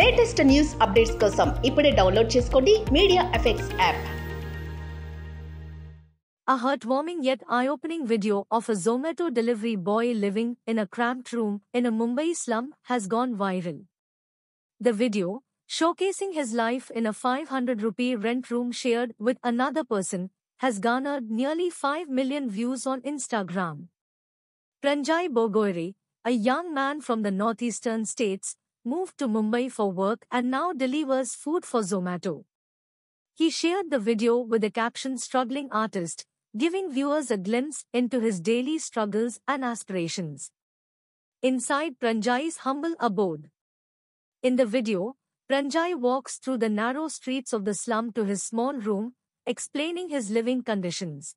Latest news updates కోసం ఇప్పుడే download చేసుకోండి media effects app A heartwarming yet eye-opening video of a Zomato delivery boy living in a cramped room in a Mumbai slum has gone viral. The video, showcasing his life in a 500 rupee rent room shared with another person, has garnered nearly 5 million views on Instagram. Pranjay Bogoire, a young man from the northeastern states, moved to Mumbai for work and now delivers food for Zomato. He shared the video with the caption Struggling Artist, giving viewers a glimpse into his daily struggles and aspirations. Inside Pranjai's humble abode. In the video, Pranjai walks through the narrow streets of the slum to his small room, explaining his living conditions.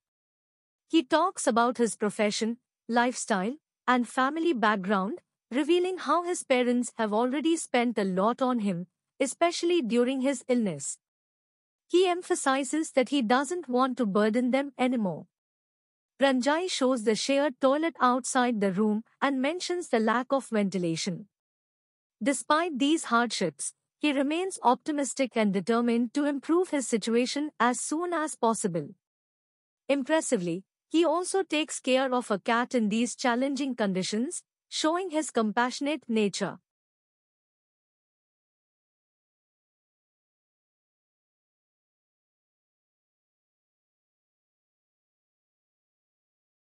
He talks about his profession, lifestyle, and family background, revealing how his parents have already spent a lot on him, especially during his illness. He emphasizes that he doesn't want to burden them anymore. Ranjai shows the shared toilet outside the room and mentions the lack of ventilation. Despite these hardships, he remains optimistic and determined to improve his situation as soon as possible. Impressively, he also takes care of a cat in these challenging conditions, showing his compassionate nature.